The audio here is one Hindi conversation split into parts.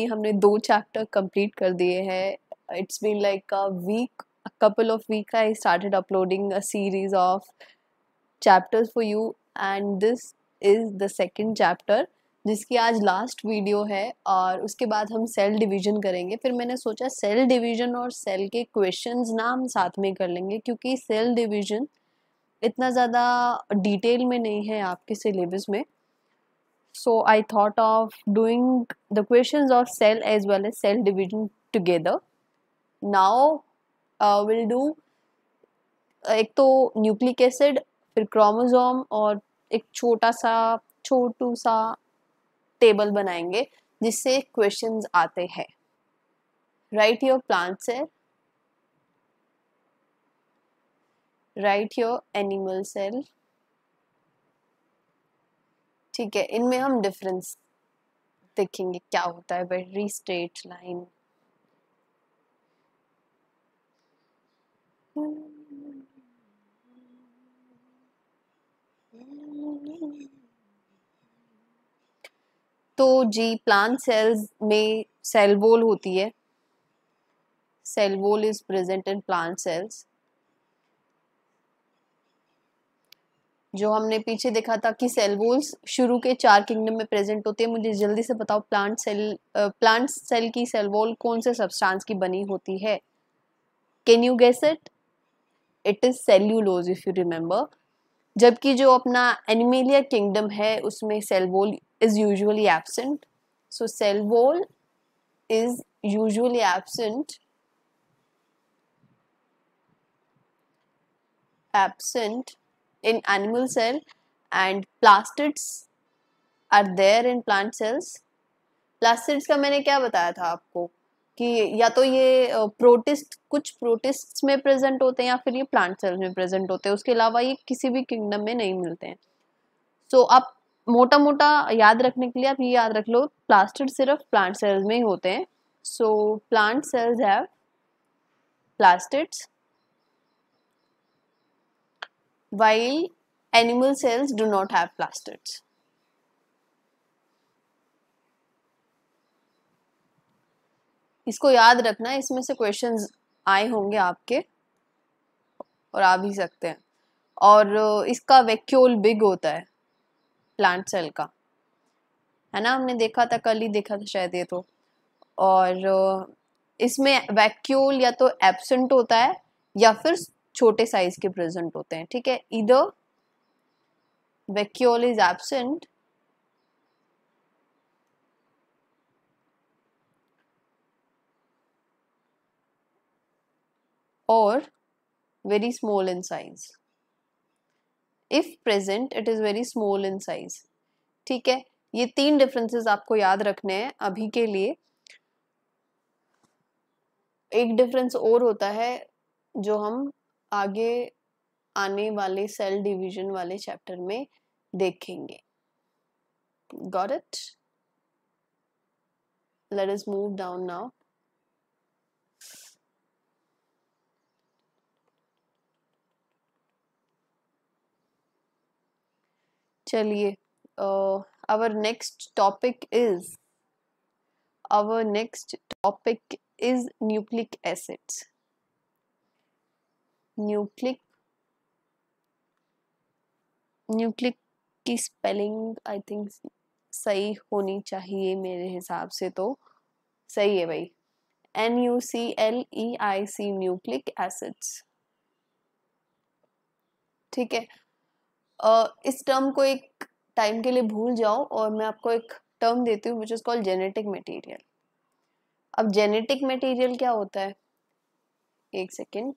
में हमने दो चैप्टर कंप्लीट कर दिए हैं it's been like a week a couple of week I started uploading a series of chapters for you and this is the second chapter जिसकी आज लास्ट वीडियो है और उसके बाद हम सेल डिवीजन करेंगे फिर मैंने सोचा सेल डिवीजन और सेल के क्वेश्चंस ना हम साथ में कर लेंगे क्योंकि सेल डिवीजन इतना ज़्यादा डिटेल में नहीं है आपके सिलेबस में So I thought of doing the questions of cell as well as cell division together. Now uh, we'll do एक तो न्यूक्लिक एसिड फिर क्रोमोसोम और एक छोटा सा छोटू सा टेबल बनाएंगे जिससे क्वेश्चंस आते हैं right your plant cell right your animal cell ठीक है इनमें हम डिफरेंस देखेंगे क्या होता है वेरी स्ट्रेट लाइन तो जी प्लांट सेल्स में सेल वॉल होती है cell wall is present in plant cells जो हमने पीछे देखा था कि सेल वॉल्स शुरू के चार किंगडम में प्रेजेंट होते हैं मुझे जल्दी से बताओ प्लांट सेल प्लांट सेल की सेल वॉल कौन से सब्सटेंस की बनी होती है can you guess it it is cellulose if you remember जबकि जो अपना एनिमेलिया किंगडम है उसमें cell wall is usually absent so cell wall is usually absent absent in animal cell and plastids are there in plant cells plastids का मैंने क्या बताया था आपको कि या तो ये प्रोटिस्ट कुछ प्रोटिस्ट में प्रेजेंट होते हैं या फिर ये प्लांट सेल्स में प्रेजेंट होते हैं उसके अलावा ये किसी भी किंगडम में नहीं मिलते हैं सो so, आप मोटा मोटा याद रखने के लिए आप ये याद रख लो प्लास्टिड सिर्फ प्लांट सेल्स में ही होते हैं so plant cells have plastids while animal cells do not have plastids. इसको याद रखना इसमें से क्वेश्चंस आए होंगे आपके और आ भी सकते हैं और इसका वैक्यूल बिग होता है प्लांट सेल का है ना हमने देखा था कल ही देखा था शायद ये तो और इसमें वैक्यूल या तो एबसेंट होता है या फिर छोटे साइज के प्रेजेंट होते हैं ठीक है इधर वेक्यूल इज एबसेंट और very small in size if present it is very small in size ठीक है ये तीन डिफरेंसेस आपको याद रखने हैं अभी के लिए एक डिफरेंस और होता है जो हम आगे आने वाले सेल डिवीजन वाले चैप्टर में देखेंगे got it let us move down now चलिए our next topic is our next topic is nucleic acids nucleic nucleic की स्पेलिंग आई थिंक सही होनी चाहिए मेरे हिसाब से तो सही है भाई N U C L E I C nucleic acids ठीक है uh, इस टर्म को एक टाइम के लिए भूल जाओ और मैं आपको एक टर्म देती हूँ which is called genetic material अब जेनेटिक मटेरियल क्या होता है एक सेकेंड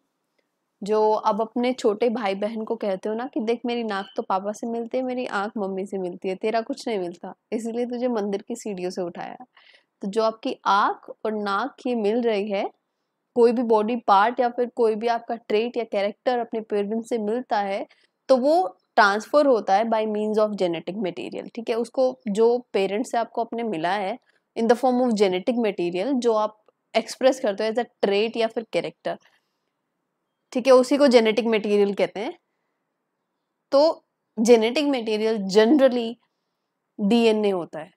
जो अब अपने छोटे भाई बहन को कहते हो ना कि देख मेरी नाक तो पापा से मिलती है मेरी आँख मम्मी से मिलती है तेरा कुछ नहीं मिलता इसीलिए तुझे मंदिर की सीढ़ियों से उठाया तो जो आपकी आँख और नाक ये मिल रही है कोई भी बॉडी पार्ट या फिर कोई भी आपका ट्रेट या कैरेक्टर अपने पेरेंट्स से मिलता है तो वो ट्रांसफ़र होता है by means of genetic material ठीक है उसको जो पेरेंट्स से आपको अपने मिला है in the form of genetic material जो आप एक्सप्रेस करते हो एज अ ट्रेट या फिर कैरेक्टर ठीक है उसी को जेनेटिक मटेरियल कहते हैं तो जेनेटिक मटेरियल जनरली डीएनए होता है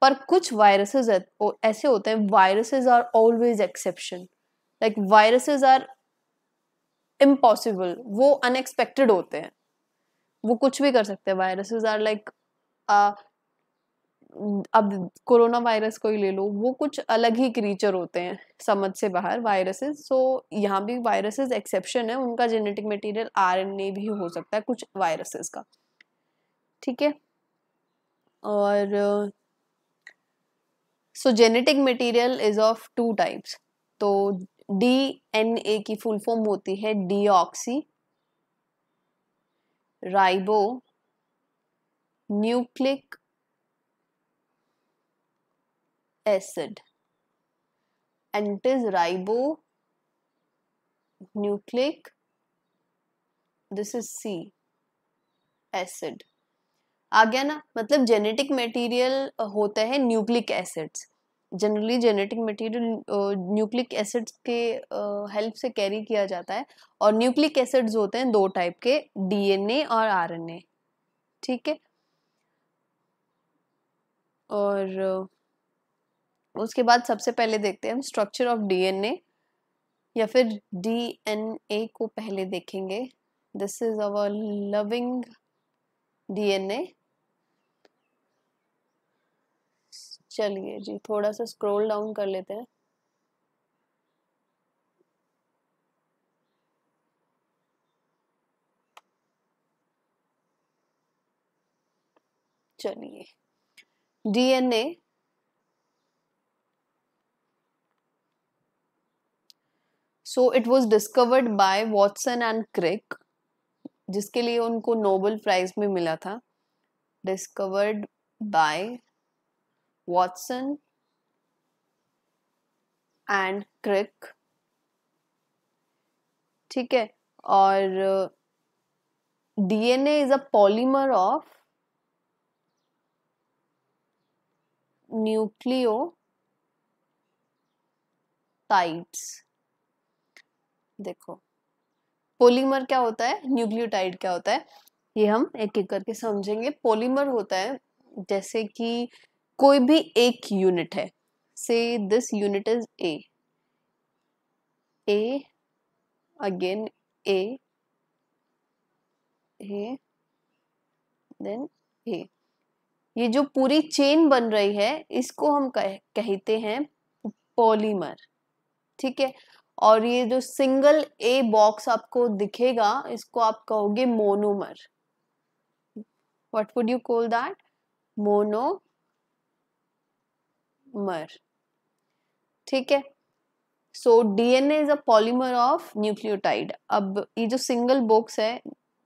पर कुछ वायरसेस ऐसे होते हैं viruses are always exception like viruses are impossible वो अनएक्सपेक्टेड होते हैं वो कुछ भी कर सकते हैं वायरसेस आर लाइक अब कोरोना वायरस को ही ले लो वो कुछ अलग ही क्रीचर होते हैं समझ से बाहर वायरसेस सो यहाँ भी वायरसेस एक्सेप्शन है उनका जेनेटिक मटेरियल आरएनए भी हो सकता है कुछ वायरसेस का ठीक है और so genetic material is of two types तो डी एन ए की फुल फॉर्म होती है deoxyribo nucleic acid and it is ribo nucleic this is c acid आ गया ना मतलब जेनेटिक मटेरियल होता है nucleic acids generally genetic material nucleic acids के हेल्प uh, से कैरी किया जाता है और न्यूक्लिक एसिड्स होते हैं दो टाइप के डीएनए और आरएनए ठीक है और uh, उसके बाद सबसे पहले देखते हैं हम स्ट्रक्चर ऑफ डीएनए या फिर डीएनए को पहले देखेंगे this is our loving DNA चलिए जी थोड़ा सा स्क्रॉल डाउन कर लेते हैं चलिए DNA so it was discovered by Watson and Crick जिसके लिए उनको नोबल प्राइज में मिला था discovered by Watson and Crick ठीक है और DNA is a polymer of nucleo nucleotides देखो पोलीमर क्या होता है न्यूक्लियोटाइड क्या होता है ये हम एक एक करके समझेंगे पोलीमर होता है जैसे कि कोई भी एक यूनिट है से this unit is a a again a a then a ये जो पूरी चेन बन रही है इसको हम कह, कहते हैं पॉलीमर ठीक है और ये जो सिंगल ए बॉक्स आपको दिखेगा इसको आप कहोगे monomer what would you call that monomer ठीक है so DNA is a polymer of nucleotide अब ये जो सिंगल बॉक्स है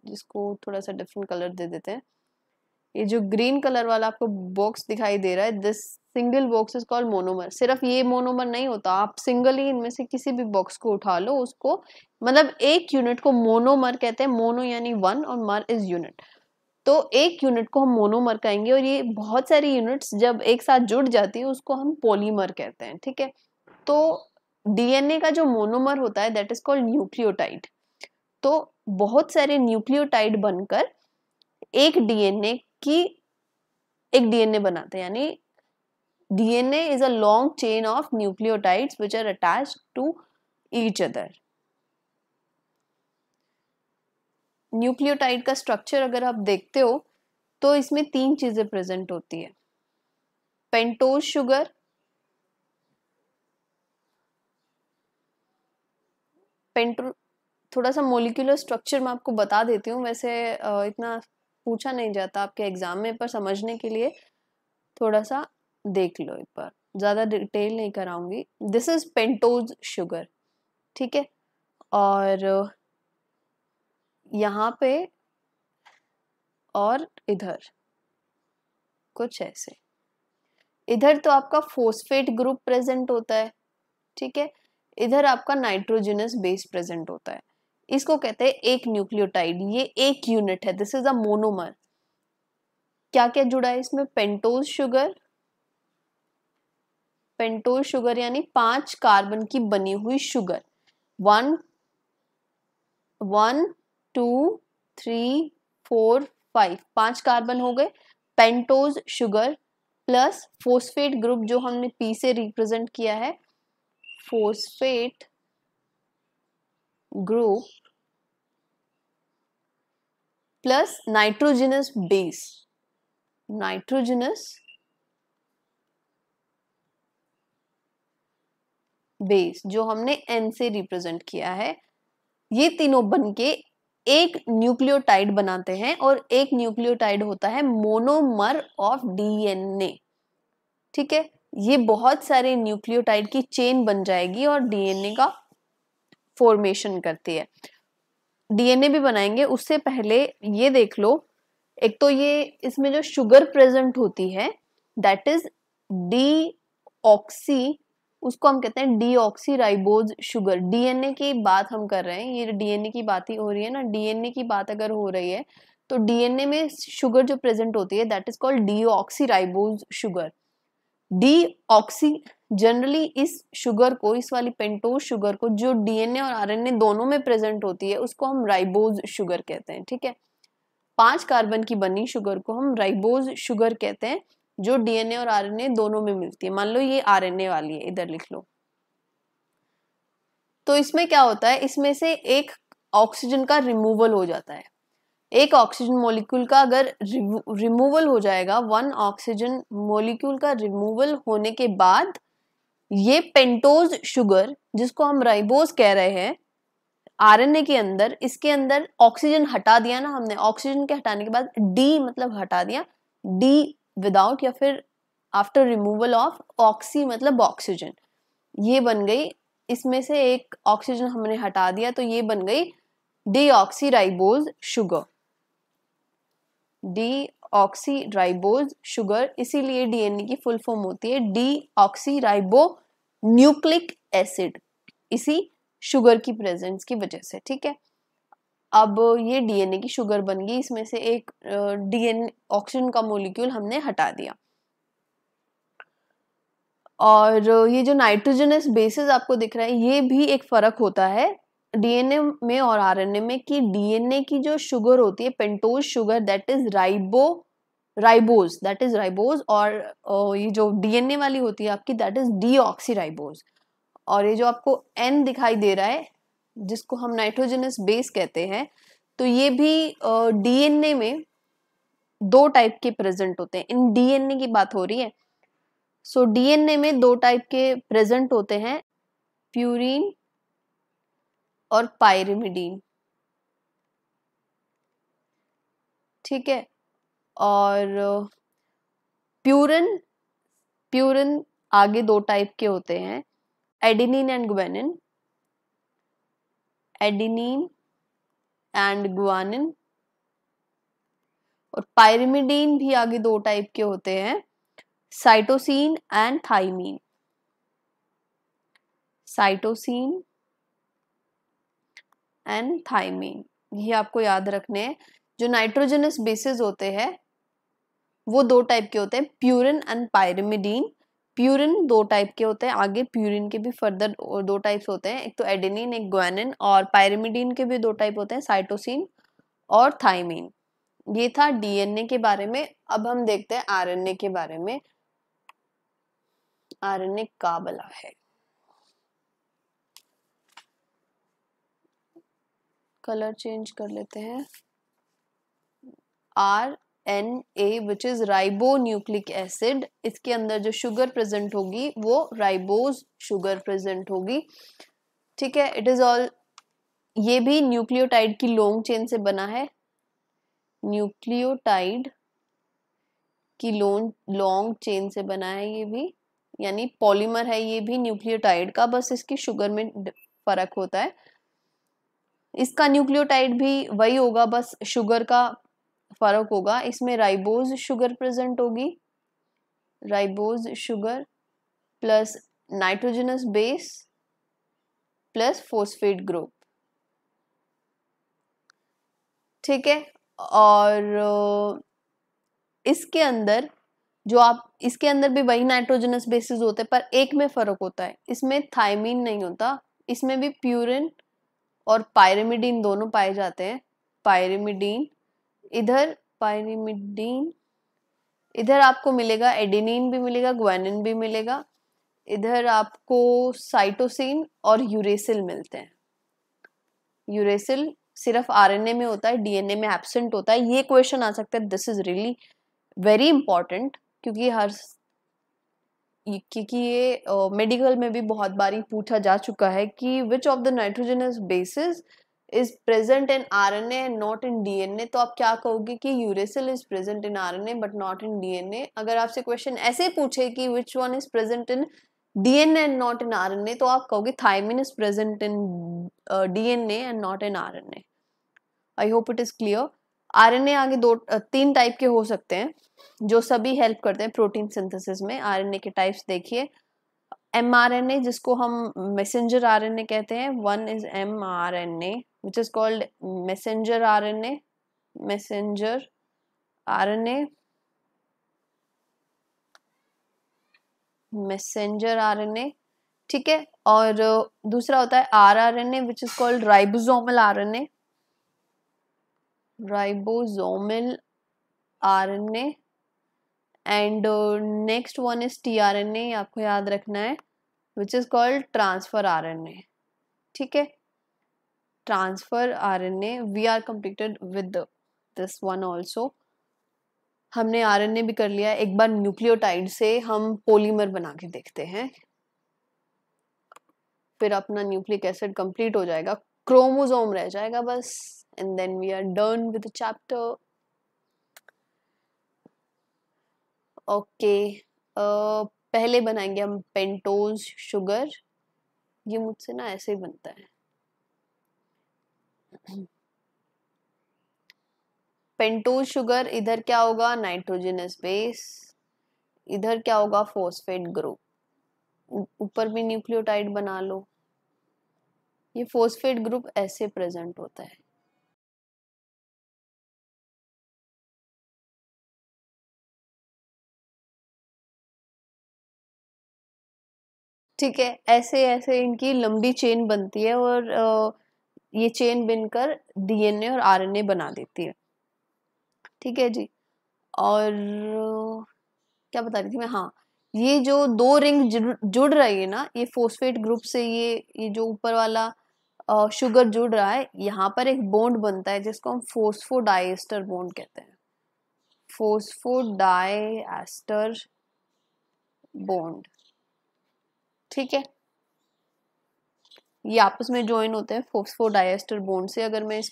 जिसको थोड़ा सा डिफरेंट कलर दे देते हैं ये जो ग्रीन कलर वाला आपको बॉक्स दिखाई दे रहा है this single box is called monomer सिर्फ ये मोनोमर नहीं होता आप सिंगल ही इनमें से किसी भी बॉक्स को उठा लो उसको मतलब एक यूनिट को मोनोमर कहते हैं मोनो यानी वन और मर इज यूनिट तो एक यूनिट को हम मोनोमर कहेंगे और ये बहुत सारी यूनिट्स जब एक साथ जुड़ जाती है उसको हम पॉलीमर कहते हैं ठीक है तो डीएनए का जो मोनोमर होता है दैट इज कॉल्ड न्यूक्लियोटाइड तो बहुत सारे न्यूक्लियोटाइड बनकर एक डीएनए कि एक डीएनए बनाते हैं यानी DNA is a long chain of nucleotides which are attach to each other nucleotide का स्ट्रक्चर अगर आप देखते हो तो इसमें तीन चीजें प्रेजेंट होती है पेंटोज शुगर पेंटो थोड़ा सा मोलिकुलर स्ट्रक्चर मैं आपको बता देती हूँ वैसे इतना पूछा नहीं जाता आपके एग्ज़ाम में पर समझने के लिए थोड़ा सा देख लो एक बार ज़्यादा डिटेल नहीं कराऊंगी दिस इज़ पेंटोज शुगर ठीक है और यहाँ पे और इधर कुछ ऐसे इधर तो आपका फोस्फेट ग्रुप प्रेजेंट होता है ठीक है इधर आपका नाइट्रोजिनस बेस प्रेजेंट होता है इसको कहते हैं एक न्यूक्लियोटाइड ये एक यूनिट है दिस इज अ मोनोमर क्या क्या जुड़ा है इसमें पेंटोज शुगर पेंटोज शुगर यानी पांच कार्बन की बनी हुई sugar one one two three four five पांच कार्बन हो गए pentose sugar plus phosphate group जो हमने पी से रिप्रेजेंट किया है phosphate group plus nitrogenous base nitrogenous base जो हमने एन से रिप्रेजेंट किया है ये तीनों बन के एक न्यूक्लियोटाइड बनाते हैं और एक न्यूक्लियोटाइड होता है मोनोमर ऑफ डीएनए ठीक है ये बहुत सारे न्यूक्लियोटाइड की चेन बन जाएगी और डीएनए का फॉर्मेशन करती है डीएनए भी बनाएंगे उससे पहले ये देख लो एक तो ये इसमें जो शुगर प्रेजेंट होती है दैट इज डी ऑक्सी उसको हम कहते हैं deoxyribose sugar DNA की बात हम कर रहे हैं ये डीएनए की बात ही हो रही है ना डीएनए की बात अगर हो रही है तो डीएनए में शुगर जो प्रेजेंट होती है that is called deoxyribose sugar deoxy generally इस शुगर को इस वाली पेंटोज शुगर को जो डीएनए और आरएनए दोनों में प्रेजेंट होती है उसको हम राइबोज शुगर कहते हैं ठीक है पांच कार्बन की बनी शुगर को हम राइबोज शुगर कहते हैं जो डीएनए और आरएनए दोनों में मिलती है मान लो ये आरएनए वाली है इधर लिख लो तो इसमें क्या होता है इसमें से एक ऑक्सीजन का रिमूवल हो जाता है एक ऑक्सीजन मॉलिक्यूल का अगर रिमूवल हो जाएगा वन ऑक्सीजन मॉलिक्यूल का रिमूवल होने के बाद ये पेंटोज शुगर जिसको हम राइबोज कह रहे हैं आरएनए के अंदर इसके अंदर ऑक्सीजन हटा दिया ना हमने ऑक्सीजन के हटाने के बाद डी मतलब हटा दिया डी विदाउट या फिर आफ्टर रिमूवल ऑफ ऑक्सी मतलब ऑक्सीजन ये बन गई इसमें से एक ऑक्सीजन हमने हटा दिया तो ये बन गई deoxyribose sugar deoxyribose sugar इसीलिए डीएनए की फुल फॉर्म होती है deoxyribo nucleic acid इसी शुगर की प्रेजेंस की वजह से ठीक है अब ये डीएनए की शुगर बन गई इसमें से एक डीएनए ऑक्सीजन का मोलिक्यूल हमने हटा दिया और ये जो नाइट्रोजनस बेसिस आपको दिख रहा है ये भी एक फर्क होता है डीएनए में और आरएनए में कि डीएनए की जो शुगर होती है pentose sugar that is ribo ribose that is ribose और ये जो डीएनए वाली होती है आपकी दैट इज डी राइबोज और ये जो आपको एन दिखाई दे रहा है जिसको हम नाइट्रोजनस बेस कहते हैं तो ये भी डीएनए में दो टाइप के प्रेजेंट होते हैं इन डीएनए की बात हो रही है सो so, डीएनए में दो टाइप के प्रेजेंट होते हैं प्यूरिन और पायरिमिडीन ठीक है और प्यूरन प्यूरन आगे दो टाइप के होते हैं adenine and guanine adenine and guanine और पायरिमिडीन भी आगे दो टाइप के होते हैं cytosine and thymine cytosine and thymine ये आपको याद रखने हैं जो नाइट्रोजनस बेसिस होते हैं वो दो टाइप के होते हैं प्यूरिन एंड पायरेमिडीन प्यूरिन दो टाइप के होते हैं आगे प्यूरिन के भी फर्दर दो टाइप्स होते हैं एक तो एडेनिन एक ग्वानिन और पायरेमिडीन के भी दो टाइप होते हैं साइटोसिन और थाइमीन ये था डीएनए के बारे में अब हम देखते हैं आरएनए के बारे में आरएनए का बला है कलर चेंज कर लेते हैं R N A which is ribo nucleic acid इसके अंदर जो शुगर प्रेजेंट होगी वो राइबोज शुगर प्रेजेंट होगी ठीक है इट इज ऑल ये भी न्यूक्लियोटाइड की लॉन्ग चेन से बना है न्यूक्लियोटाइड की लॉन्ग लॉन्ग चेन से बना है ये भी यानी पॉलीमर है ये भी न्यूक्लियोटाइड का बस इसकी शुगर में फर्क होता है इसका न्यूक्लियोटाइड भी वही होगा बस शुगर का फर्क होगा इसमें राइबोज शुगर प्रेजेंट होगी ribose sugar plus nitrogenous base plus phosphate group ठीक है और इसके अंदर जो आप इसके अंदर भी वही नाइट्रोजनस बेसिस होते हैं पर एक में फर्क होता है इसमें थायमीन नहीं होता इसमें भी प्यूरिन और पायरेमिडीन दोनों पाए जाते हैं पायरेमिडीन इधर पायरेमिडीन इधर आपको मिलेगा एडिनिन भी मिलेगा ग्वेनिन भी मिलेगा इधर आपको साइटोसिन और यूरेसिल मिलते हैं यूरेसिल सिर्फ आरएनए में होता है डीएनए में एबसेंट होता है ये क्वेश्चन आ सकता है this is really very important क्योंकि हर क्योंकि ये मेडिकल में भी बहुत बारी पूछा जा चुका है कि which of the nitrogenous bases is present in R N A not in D N A तो आप क्या कहोगे कि uracil is present in R N A but not in D N A अगर आपसे क्वेश्चन ऐसे पूछे कि which one is present in D N A not in R N A तो आप कहोगे thymine is present in D N A and not in R N A I hope it is clear uh आगे दो तीन टाइप के हो सकते हैं जो सभी हेल्प करते हैं प्रोटीन सिंथेसिस में ए के टाइप्स देखिए एम आर एन ए जिसको हम मैसेंजर आर एन ए कहते हैं one is M R N A which is called messenger R N A messenger R N A messenger R N A ठीक है और दूसरा होता है R R N A which is called ribosomal R N A ribosomal RNA and next one is tRNA आपको याद रखना है which is called transfer RNA ठीक है transfer RNA we are completed with this one also हमने आरएनए भी कर लिया एक बार न्यूक्लियोटाइड से हम पॉलीमर बना के देखते हैं फिर अपना न्यूक्लिक एसिड कंप्लीट हो जाएगा क्रोमोसोम रह जाएगा बस and then we are done with the chapter okay okay, uh, पहले बनाएंगे हम पेंटोज शुगर ये मुझसे ना ऐसे ही बनता है पेंटोज शुगर इधर क्या होगा नाइट्रोजनस बेस इधर क्या होगा फोस्फेट ग्रुप ऊपर भी न्यूक्लियोटाइड बना लो ये फोस्फेट ग्रुप ऐसे प्रेजेंट होता है ठीक है ऐसे ऐसे इनकी लंबी चेन बनती है और ये चेन बनकर डीएनए और आरएनए बना देती है ठीक है जी और क्या बता रही थी मैं हाँ ये जो दो रिंग जुड़ रही है ना ये फोस्फेट ग्रुप से ये ये जो ऊपर वाला शुगर जुड़ रहा है यहाँ पर एक बोंड बनता है जिसको हम फोस्फोडाइस्टर बोंड कहते हैं फोस्फोडाइस्टर बोंड ठीक है ये आपस में ज्वाइन होते हैं फोक्सफो डायस्टर बोन से अगर मैं इस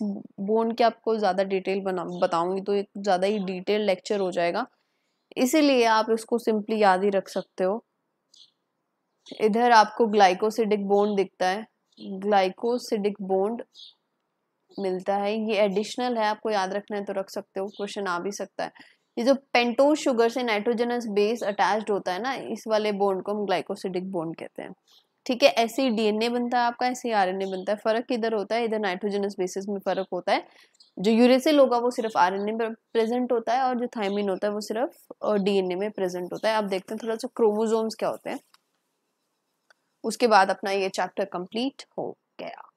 बोन के आपको ज़्यादा डिटेल बना बताऊंगी तो एक ज़्यादा ही डिटेल लेक्चर हो जाएगा इसीलिए आप इसको सिंपली याद ही रख सकते हो इधर आपको ग्लाइकोसिडिक बोन्ड दिखता है ग्लाइकोसिडिक बोन्ड मिलता है ये एडिशनल है आपको याद रखना है तो रख सकते हो क्वेश्चन आ भी सकता है ये जो पेंटोज शुगर से नाइट्रोजनस बेस अटैच होता है ना इस वाले बोन्ड को हम ग्लाइकोसिडिक बोन्ड कहते हैं ठीक है ऐसे ही डीएनए बनता है आपका ऐसे ही आरएनए बनता है फर्क इधर होता है इधर नाइट्रोजनस बेसिस में फर्क होता है जो यूरेसिल होगा वो सिर्फ आरएनए में प्रेजेंट होता है और जो थायमिन होता है वो सिर्फ डीएनए में प्रेजेंट होता है आप देखते हैं थोड़ा सा क्रोमोजोम्स क्या होते हैं उसके बाद अपना ये चैप्टर कंप्लीट हो गया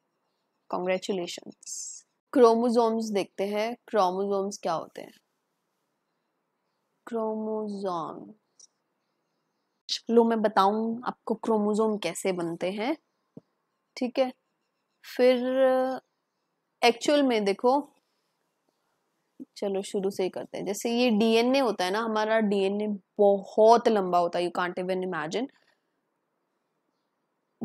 कॉन्ग्रेचुलेशन क्रोमोजोम्स देखते हैं क्रोमोजोम्स क्या होते हैं क्रोमोजोम चलो मैं बताऊं आपको क्रोमोजोम कैसे बनते हैं ठीक है फिर एक्चुअल में देखो चलो शुरू से ही करते हैं जैसे ये डीएनए होता है ना हमारा डीएनए बहुत लंबा होता है यू कांट इवन इमेजिन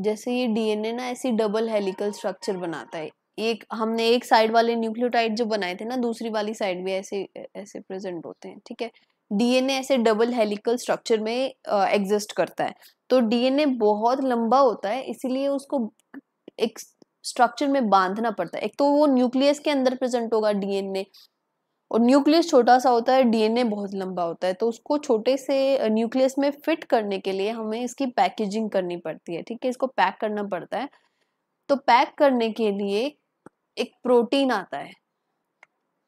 जैसे ये डीएनए ना ऐसी डबल हेलिकल स्ट्रक्चर बनाता है एक हमने एक साइड वाले न्यूक्लियोटाइड जो बनाए थे ना दूसरी वाली साइड भी ऐसे ऐसे प्रेजेंट होते हैं ठीक है डीएनए ऐसे डबल हेलिकल स्ट्रक्चर में एग्जिस्ट करता है तो डीएनए बहुत लंबा होता है इसीलिए उसको एक स्ट्रक्चर में बांधना पड़ता है एक तो वो न्यूक्लियस के अंदर प्रेजेंट होगा डीएनए और न्यूक्लियस छोटा सा होता है डीएनए बहुत लंबा होता है तो उसको छोटे से न्यूक्लियस में फिट करने के लिए हमें इसकी पैकेजिंग करनी पड़ती है ठीक है इसको पैक करना पड़ता है तो पैक करने के लिए एक प्रोटीन आता है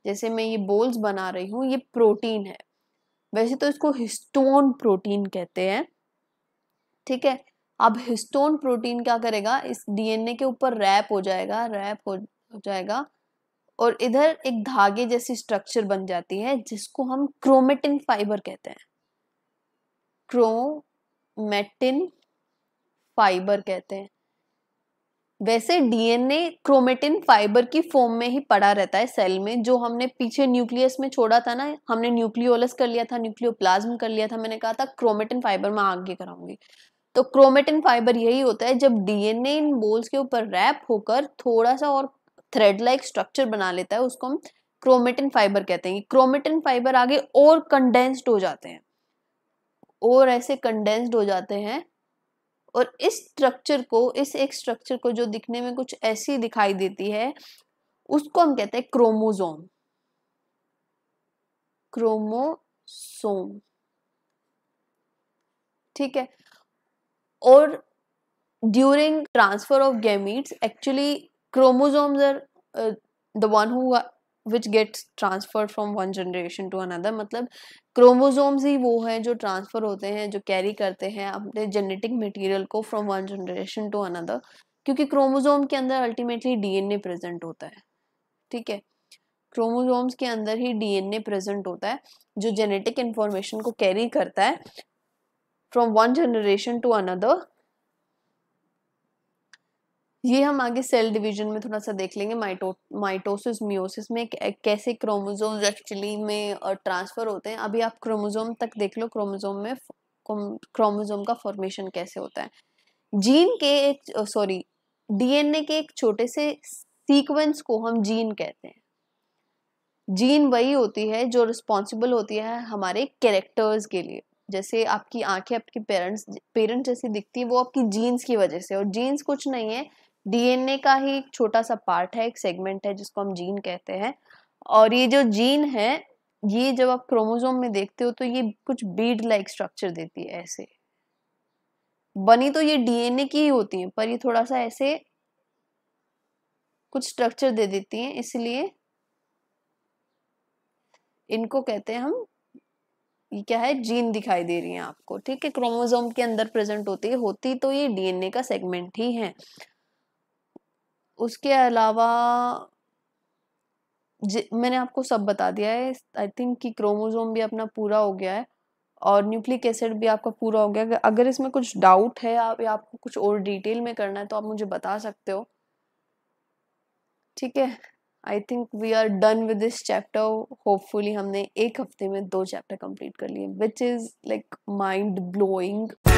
जैसे मैं ये बोल्स बना रही हूँ ये प्रोटीन है वैसे तो इसको हिस्टोन प्रोटीन कहते हैं ठीक है अब हिस्टोन प्रोटीन क्या करेगा इस डीएनए के ऊपर रैप हो जाएगा रैप हो जाएगा और इधर एक धागे जैसी स्ट्रक्चर बन जाती है जिसको हम क्रोमेटिन फाइबर कहते हैं क्रोमेटिन फाइबर कहते हैं वैसे डीएनए क्रोमेटिन फाइबर की फॉर्म में ही पड़ा रहता है सेल में जो हमने पीछे न्यूक्लियस में छोड़ा था ना हमने न्यूक्लियोलस कर लिया था न्यूक्लियोप्लाज्म कर लिया था मैंने कहा था क्रोमेटिन फाइबर मैं आगे कराऊंगी तो क्रोमेटिन फाइबर यही होता है जब डीएनए इन बोल्स के ऊपर रैप होकर थोड़ा सा और थ्रेड लाइक स्ट्रक्चर बना लेता है उसको हम क्रोमेटिन फाइबर कहते हैं क्रोमेटिन फाइबर आगे और कंडेंस्ड हो जाते हैं और ऐसे कंडेंस्ड हो जाते हैं और इस स्ट्रक्चर को इस एक स्ट्रक्चर को जो दिखने में कुछ ऐसी दिखाई देती है उसको हम कहते हैं क्रोमोजोम क्रोमोसोम ठीक है और during transfer of gametes actually chromosomes are the one who which gets transfer from one generation to another मतलब क्रोमोजोम्स ही वो हैं जो ट्रांसफ़र होते हैं जो कैरी करते हैं अपने जेनेटिक मटेरियल को from one generation to another क्योंकि क्रोमोजोम के अंदर अल्टीमेटली डीएनए प्रेजेंट होता है ठीक है क्रोमोजोम्स के अंदर ही डीएनए प्रेजेंट होता है जो जेनेटिक इंफॉर्मेशन को कैरी करता है from one generation to another ये हम आगे सेल डिवीजन में थोड़ा सा देख लेंगे माइटो माइटोसिस मियोसिस में कैसे क्रोमोजोम एक्चुअली में ट्रांसफ़र होते हैं अभी आप क्रोमोजोम तक देख लो क्रोमोजोम में क्रोमोजोम का फॉर्मेशन कैसे होता है जीन के एक सॉरी डीएनए के एक छोटे से सीक्वेंस को हम जीन कहते हैं जीन वही होती है जो रिस्पॉन्सिबल होती है हमारे कैरेक्टर्स के लिए जैसे आपकी आंखें आपके पेरेंट्स पेरेंट्स जैसी दिखती है वो आपकी जीन्स की वजह से और जीन्स कुछ नहीं है डीएनए का ही एक छोटा सा पार्ट है एक सेगमेंट है जिसको हम जीन कहते हैं और ये जो जीन है ये जब आप क्रोमोसोम में देखते हो तो ये कुछ बीड लाइक स्ट्रक्चर देती है ऐसे बनी तो ये डीएनए की ही होती है पर ये थोड़ा सा ऐसे कुछ स्ट्रक्चर दे देती है इसलिए इनको कहते हैं हम ये क्या है जीन दिखाई दे रही है आपको ठीक है क्रोमोजोम के अंदर प्रेजेंट होती है होती तो ये डीएनए का सेगमेंट ही है उसके अलावा मैंने आपको सब बता दिया है आई थिंक कि क्रोमोजोम भी अपना पूरा हो गया है और न्यूक्लिक एसिड भी आपका पूरा हो गया अगर इसमें कुछ डाउट है आप या आपको कुछ और डिटेल में करना है तो आप मुझे बता सकते हो ठीक है I think we are done with this chapter hopefully हमने एक हफ्ते में दो चैप्टर कंप्लीट कर लिए which is like mind blowing